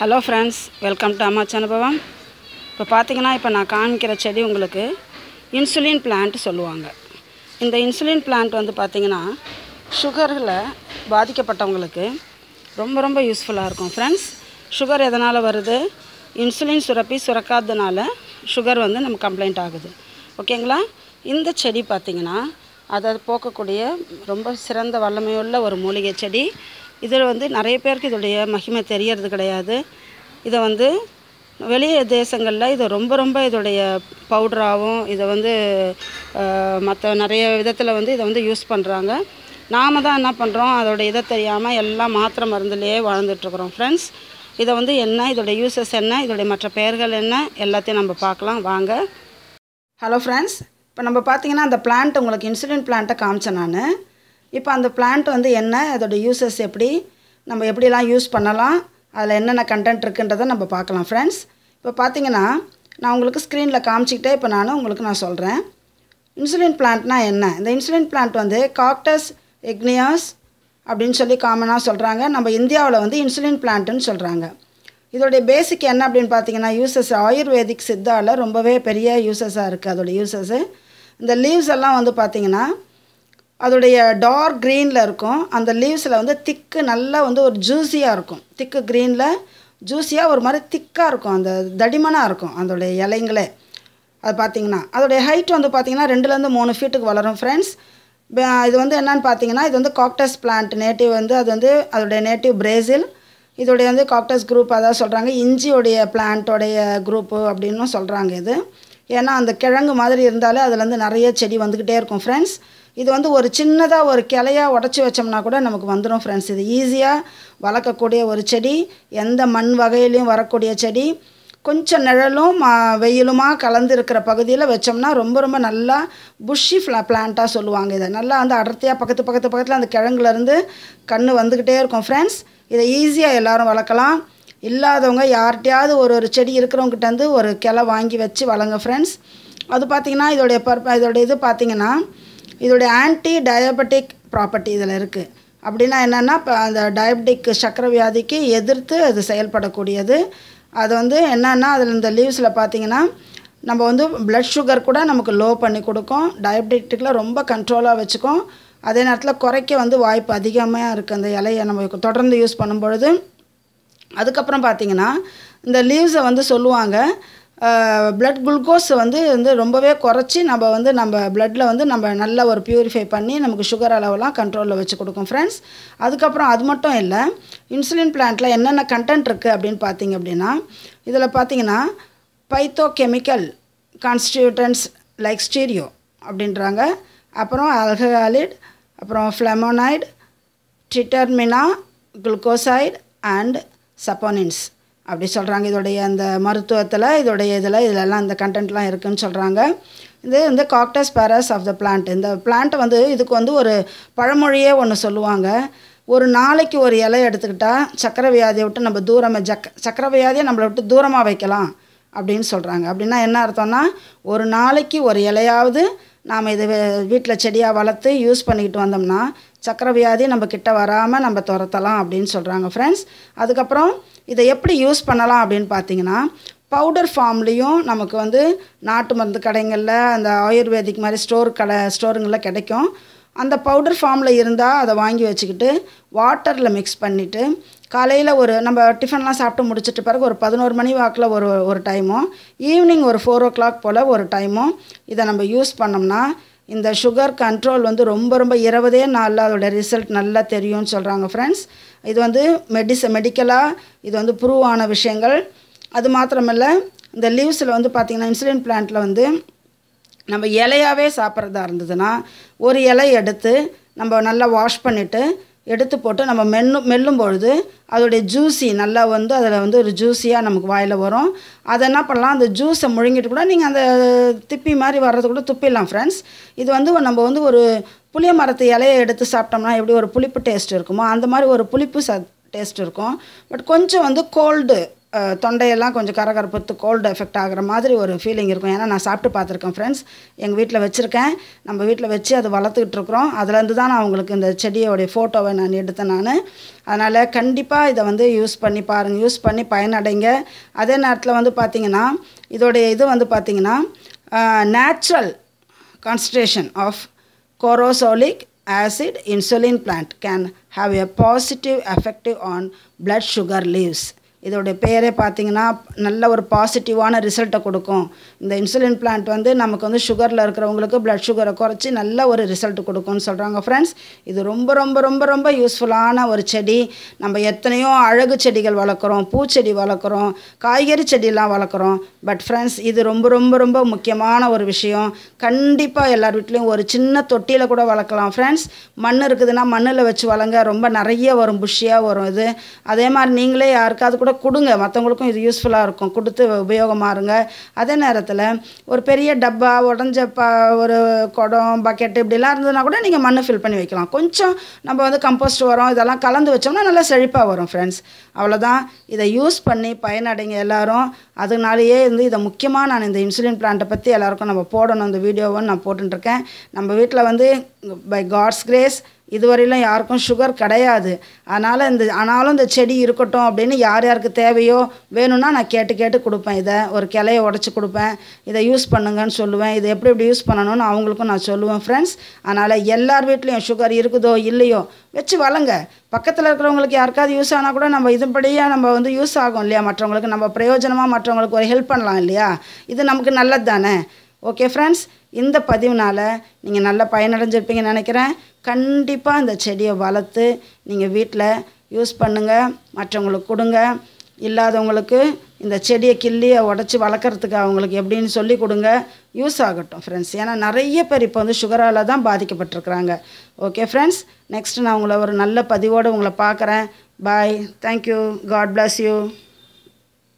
hello friends welcome to அம்மா அனுபவம் இப்போ பார்த்தீங்கன்னா இப்போ நான் காமிக்கிற செடி உங்களுக்கு இன்சுலின் பிளான்ட் சொல்லுவாங்க இந்த இன்சுலின் பிளான்ட் வந்து பார்த்திங்கன்னா சுகரில் பாதிக்கப்பட்டவங்களுக்கு ரொம்ப ரொம்ப யூஸ்ஃபுல்லாக இருக்கும் ஃப்ரெண்ட்ஸ் சுகர் எதனால் வருது இன்சுலின் சுரப்பி சுரக்காததுனால சுகர் வந்து நம்ம கம்ப்ளைண்ட் ஆகுது ஓகேங்களா இந்த செடி பார்த்திங்கன்னா அதை போக்கக்கூடிய ரொம்ப சிறந்த வல்லமையுள்ள ஒரு மூலிகை செடி இதில் வந்து நிறைய பேருக்கு இதோடைய மகிமை தெரியறது கிடையாது இதை வந்து வெளிய தேசங்களில் இதை ரொம்ப ரொம்ப இதோடைய பவுடராகவும் இதை வந்து மற்ற நிறைய விதத்தில் வந்து இதை வந்து யூஸ் பண்ணுறாங்க நாம் தான் என்ன பண்ணுறோம் அதோடய இதை தெரியாமல் எல்லாம் மாத்திரை மருந்துலேயே வாழ்ந்துட்டுருக்குறோம் ஃப்ரெண்ட்ஸ் இதை வந்து என்ன இதோடய யூசஸ் என்ன இதோடைய மற்ற பெயர்கள் என்ன எல்லாத்தையும் நம்ம பார்க்கலாம் வாங்க ஹலோ ஃப்ரெண்ட்ஸ் இப்போ நம்ம பார்த்தீங்கன்னா அந்த பிளான்ட் உங்களுக்கு இன்சுலின் பிளான்ட்டை காமிச்சேன் நான் இப்போ அந்த பிளான்ட் வந்து என்ன அதோடய யூசஸ் எப்படி நம்ம எப்படிலாம் யூஸ் பண்ணலாம் அதில் என்னென்ன கண்டென்ட் இருக்குன்றதை நம்ம பார்க்கலாம் ஃப்ரெண்ட்ஸ் இப்போ பார்த்தீங்கன்னா நான் உங்களுக்கு ஸ்க்ரீனில் காமிச்சிக்கிட்டே இப்போ நான் உங்களுக்கு நான் சொல்கிறேன் இன்சுலின் பிளான்ட்னா என்ன இந்த இன்சுலின் பிளான்ட் வந்து காக்டஸ் எக்னியாஸ் அப்படின்னு சொல்லி காமனாக சொல்கிறாங்க நம்ம இந்தியாவில் வந்து இன்சுலின் பிளான்ட்டுன்னு சொல்கிறாங்க இதோடைய பேசிக் என்ன அப்படின்னு பார்த்தீங்கன்னா யூசஸ் ஆயுர்வேதிக் சித்தாவில் ரொம்பவே பெரிய யூசஸாக இருக்குது அதோடய யூசஸ்ஸு இந்த லீவ்ஸ் எல்லாம் வந்து பார்த்திங்கன்னா அதோடைய டார்க் க்ரீனில் இருக்கும் அந்த லீவ்ஸில் வந்து திக்கு நல்லா வந்து ஒரு ஜூஸியாக இருக்கும் திக்கு க்ரீனில் ஜூஸியாக ஒரு மாதிரி திக்காக இருக்கும் அந்த தடிமனாக இருக்கும் அதோடைய இலைங்களே அது பார்த்திங்கன்னா அதோடைய ஹைட் வந்து பார்த்திங்கன்னா ரெண்டுலேருந்து மூணு ஃபீட்டுக்கு வளரும் ஃப்ரெண்ட்ஸ் இது வந்து என்னன்னு பார்த்தீங்கன்னா இது வந்து காக்டஸ் பிளான்ட் நேட்டிவ் வந்து அது வந்து அதோடைய நேட்டிவ் பிரேசில் இதோடைய வந்து காக்டஸ் குரூப் அதாவது சொல்கிறாங்க இஞ்சியோடைய பிளான்ட்டோடைய குரூப்பு அப்படின்னு சொல்கிறாங்க இது ஏன்னா அந்த கிழங்கு மாதிரி இருந்தாலே அதுலேருந்து நிறைய செடி வந்துக்கிட்டே இருக்கும் ஃப்ரெண்ட்ஸ் இது வந்து ஒரு சின்னதாக ஒரு கிளையாக உடச்சி வச்சோம்னா கூட நமக்கு வந்துடும் ஃப்ரெண்ட்ஸ் இது ஈஸியாக வளர்க்கக்கூடிய ஒரு செடி எந்த மண் வகையிலையும் வரக்கூடிய செடி கொஞ்சம் நிழலும் வெயிலுமாக கலந்து இருக்கிற பகுதியில் வச்சோம்னா ரொம்ப ரொம்ப நல்லா புஷ்ஷி ஃப்ளா பிளான்ட்டாக சொல்லுவாங்க இதை நல்லா வந்து அடர்த்தியாக பக்கத்து பக்கத்து பக்கத்தில் அந்த கிழங்குலேருந்து கண் வந்துக்கிட்டே இருக்கும் ஃப்ரெண்ட்ஸ் இதை ஈஸியாக எல்லோரும் வளர்க்கலாம் இல்லாதவங்க யார்கிட்டையாவது ஒரு ஒரு செடி இருக்கிறவங்ககிட்டருந்து ஒரு கிளை வாங்கி வச்சு வளங்க ஃப்ரெண்ட்ஸ் அது பார்த்திங்கன்னா இதோடைய பர் இதோடைய இது பார்த்திங்கன்னா இதோடைய ஆன்டி டயபெட்டிக் ப்ராப்பர்ட்டி இதில் இருக்குது அப்படின்னா என்னென்னா இப்போ அந்த டயபெட்டிக் சக்கர வியாதிக்கு எதிர்த்து அது செயல்படக்கூடியது அது வந்து என்னென்னா அதில் இந்த லீவ்ஸில் பார்த்தீங்கன்னா நம்ம வந்து ப்ளட் சுகர் கூட நமக்கு லோ பண்ணி கொடுக்கும் டயபெட்டிக்கில் ரொம்ப கண்ட்ரோலாக வச்சுக்கும் அதே நேரத்தில் குறைக்க வந்து வாய்ப்பு அதிகமாக இருக்குது அந்த இலையை நம்ம தொடர்ந்து யூஸ் பண்ணும்பொழுது அதுக்கப்புறம் பார்த்திங்கன்னா இந்த லீவ்ஸை வந்து சொல்லுவாங்க ப்ளட் குளுக்கோஸ் வந்து வந்து ரொம்பவே குறைச்சி நம்ம வந்து நம்ம ப்ளட்டில் வந்து நம்ம நல்ல ஒரு ப்யூரிஃபை பண்ணி நமக்கு சுகர் அளவெல்லாம் கண்ட்ரோலில் வச்சு கொடுக்கும் ஃப்ரெண்ட்ஸ் அதுக்கப்புறம் அது மட்டும் இல்லை இன்சுலின் பிளான்ட்டில் என்னென்ன கண்டென்ட் இருக்குது அப்படின்னு பார்த்தீங்க அப்படின்னா இதில் பார்த்தீங்கன்னா phytochemical constituents like stereo அப்படின்றாங்க அப்புறம் ஆல்கஹாலிட் அப்புறம் ஃப்ளமோனைடு டிட்டர்மினா குளுக்கோசைடு அண்ட் சப்போனின்ஸ் அப்படி சொல்கிறாங்க இதோடைய அந்த மருத்துவத்தில் இதோடைய இதில் இதிலெல்லாம் இந்த கண்டென்ட்லாம் இருக்குதுன்னு சொல்கிறாங்க இது வந்து cactus pears of the plant இந்த பிளான்ட் வந்து இதுக்கு வந்து ஒரு பழமொழியே ஒன்று சொல்லுவாங்க ஒரு நாளைக்கு ஒரு இலை எடுத்துக்கிட்டால் சக்கரை வியாதியை விட்டு நம்ம தூரமாக ஜக் சக்கரை வியாதியை நம்மளை விட்டு தூரமாக வைக்கலாம் அப்படின்னு சொல்கிறாங்க அப்படின்னா என்ன அர்த்தம்னா ஒரு நாளைக்கு ஒரு இலையாவது நாம் இதை வீட்டில் செடியாக வளர்த்து யூஸ் பண்ணிக்கிட்டு வந்தோம்னா சக்கரவியாதி வியாதி நம்ம கிட்ட வராமல் நம்ம துரத்தலாம் அப்படின்னு சொல்கிறாங்க ஃப்ரெண்ட்ஸ் அதுக்கப்புறம் இதை எப்படி யூஸ் பண்ணலாம் அப்படின்னு பார்த்தீங்கன்னா பவுடர் ஃபார்ம்லேயும் நமக்கு வந்து நாட்டு மருந்து கடைங்களில் அந்த ஆயுர்வேதிக் மாதிரி ஸ்டோர் கடை ஸ்டோருங்களில் கிடைக்கும் அந்த பவுடர் ஃபார்மில் இருந்தால் அதை வாங்கி வச்சுக்கிட்டு வாட்டரில் மிக்ஸ் பண்ணிவிட்டு காலையில் ஒரு நம்ம டிஃபன்லாம் சாப்பிட்டு முடிச்சிட்டு பிறகு ஒரு பதினோரு மணி வாக்கில் ஒரு ஒரு டைமும் ஈவினிங் ஒரு ஃபோர் ஓ கிளாக் போல் ஒரு டைமும் இதை நம்ம யூஸ் பண்ணோம்னா இந்த சுகர் கண்ட்ரோல் வந்து ரொம்ப ரொம்ப இருபதே நாளில் அதோடய ரிசல்ட் நல்லா தெரியும்னு சொல்கிறாங்க ஃப்ரெண்ட்ஸ் இது வந்து மெடிச மெடிக்கலாக இது வந்து ப்ரூவ் ஆன விஷயங்கள் அது மாத்திரமில்லை இந்த லீவ்ஸில் வந்து பார்த்திங்கன்னா இன்சுலின் பிளான்ட்டில் வந்து நம்ம இலையாகவே சாப்பிட்றதா இருந்ததுன்னா ஒரு இலை எடுத்து நம்ம நல்லா வாஷ் பண்ணிவிட்டு எடுத்து போட்டு நம்ம மென்னு மெல்லும் பொழுது அதோடைய ஜூஸி நல்லா வந்து அதில் வந்து ஒரு ஜூஸியாக நமக்கு வாயில் வரும் அதை என்ன பண்ணலாம் அந்த ஜூஸை முழுங்கிட்டு கூட நீங்கள் அந்த திப்பி மாதிரி வர்றது கூட துப்பிடலாம் ஃப்ரெண்ட்ஸ் இது வந்து நம்ம வந்து ஒரு புளிய மரத்து இலையை எடுத்து சாப்பிட்டோம்னா எப்படி ஒரு புளிப்பு டேஸ்ட் இருக்குமோ அந்த மாதிரி ஒரு புளிப்பு ச டேஸ்ட் இருக்கும் பட் கொஞ்சம் வந்து கோல்டு தொண்டையெல்லாம் கொஞ்சம் கரகரப்பத்து கோல்டு எஃபெக்ட் ஆகிற மாதிரி ஒரு ஃபீலிங் இருக்கும் ஏன்னா நான் சாப்பிட்டு பார்த்துருக்கேன் ஃப்ரெண்ட்ஸ் எங்கள் வீட்டில் வச்சுருக்கேன் நம்ம வீட்டில் வச்சு அதை வளர்த்துக்கிட்டு இருக்கிறோம் அதுலேருந்து தான் நான் உங்களுக்கு இந்த செடியோடைய ஃபோட்டோவை நான் எடுத்தேன் நான் அதனால் கண்டிப்பாக இதை வந்து யூஸ் பண்ணி பாருங்கள் யூஸ் பண்ணி பயனடைங்க அதே நேரத்தில் வந்து பார்த்திங்கன்னா இதோடைய இது வந்து பார்த்திங்கன்னா natural concentration of corosolic acid insulin plant can have a positive effective on blood sugar leaves இதோடைய பேரே பார்த்திங்கன்னா நல்ல ஒரு பாசிட்டிவான ரிசல்ட்டை கொடுக்கும் இந்த இன்சுலின் பிளான்ட் வந்து நமக்கு வந்து சுகரில் இருக்கிறவங்களுக்கு பிளட் சுகரை குறைச்சி நல்ல ஒரு ரிசல்ட் கொடுக்கும்னு சொல்கிறாங்க ஃப்ரெண்ட்ஸ் இது ரொம்ப ரொம்ப ரொம்ப ரொம்ப யூஸ்ஃபுல்லான ஒரு செடி நம்ம எத்தனையோ அழகு செடிகள் வளர்க்குறோம் பூச்செடி வளர்க்குறோம் காய்கறி செடியெல்லாம் வளர்க்குறோம் பட் ஃப்ரெண்ட்ஸ் இது ரொம்ப ரொம்ப ரொம்ப முக்கியமான ஒரு விஷயம் கண்டிப்பாக எல்லார் வீட்லேயும் ஒரு சின்ன தொட்டியில் கூட வளர்க்கலாம் ஃப்ரெண்ட்ஸ் மண் இருக்குதுன்னா மண்ணில் வச்சு வளங்க ரொம்ப நிறைய வரும் புஷியாக வரும் இது அதே மாதிரி நீங்களே யாருக்காவது கூட கொடுங்க மற்றவங்களுக்கும் இது யூஸ்ஃபுல்லாக இருக்கும் கொடுத்து உபயோகமாக இருங்க அதே நேரத்தில் ஒரு பெரிய டப்பா உடஞ்ச ப ஒரு குடம் பக்கெட்டு இப்படிலாம் இருந்ததுன்னா கூட நீங்கள் மண்ணை ஃபில் பண்ணி வைக்கலாம் கொஞ்சம் நம்ம வந்து கம்போஸ்ட் உரம் இதெல்லாம் கலந்து வச்சோம்னா நல்லா செழிப்பாக வரும் ஃப்ரெண்ட்ஸ் அவ்வளோதான் இதை யூஸ் பண்ணி பயனடைங்க எல்லோரும் அதனாலேயே வந்து இதை முக்கியமாக நான் இந்த இன்சுலின் பிளான்ட்டை பற்றி எல்லாருக்கும் நம்ம போடணும் இந்த வீடியோவும் நான் போட்டுருக்கேன் நம்ம வீட்டில் வந்து பை காட்ஸ் கிரேஸ் இதுவரையிலும் யாருக்கும் சுகர் கிடையாது அதனால் இந்த ஆனாலும் இந்த செடி இருக்கட்டும் அப்படின்னு யார் யாருக்கு தேவையோ வேணும்னா நான் கேட்டு கேட்டு கொடுப்பேன் இதை ஒரு கிளையை உடச்சி கொடுப்பேன் இதை யூஸ் பண்ணுங்கன்னு சொல்லுவேன் இதை எப்படி எப்படி யூஸ் பண்ணணும்னு அவங்களுக்கும் நான் சொல்லுவேன் ஃப்ரெண்ட்ஸ் அதனால் எல்லார் வீட்லேயும் சுகர் இருக்குதோ இல்லையோ வச்சு வளங்க பக்கத்தில் இருக்கிறவங்களுக்கு யாருக்காவது யூஸ் ஆனால் கூட நம்ம இதுபடியாக நம்ம வந்து யூஸ் ஆகும் இல்லையா மற்றவங்களுக்கு நம்ம பிரயோஜனமாக மற்றவங்களுக்கு ஒரு ஹெல்ப் பண்ணலாம் இல்லையா இது நமக்கு நல்லது தானே ஓகே ஃப்ரெண்ட்ஸ் இந்த பதிவுனால் நீங்கள் நல்ல பயனடைஞ்சிருப்பீங்கன்னு நினைக்கிறேன் கண்டிப்பாக இந்த செடியை வளர்த்து நீங்கள் வீட்டில் யூஸ் பண்ணுங்கள் மற்றவங்களுக்கு கொடுங்க இல்லாதவங்களுக்கு இந்த செடியை கிள்ளியை உடச்சி வளர்க்குறதுக்கு அவங்களுக்கு எப்படின்னு சொல்லி கொடுங்க யூஸ் ஆகட்டும் ஃப்ரெண்ட்ஸ் ஏன்னா நிறைய பேர் இப்போ வந்து சுகரால் தான் பாதிக்கப்பட்டிருக்கிறாங்க ஓகே ஃப்ரெண்ட்ஸ் நெக்ஸ்ட் நான் உங்களை ஒரு நல்ல பதிவோடு உங்களை பார்க்குறேன் bye thank you God bless you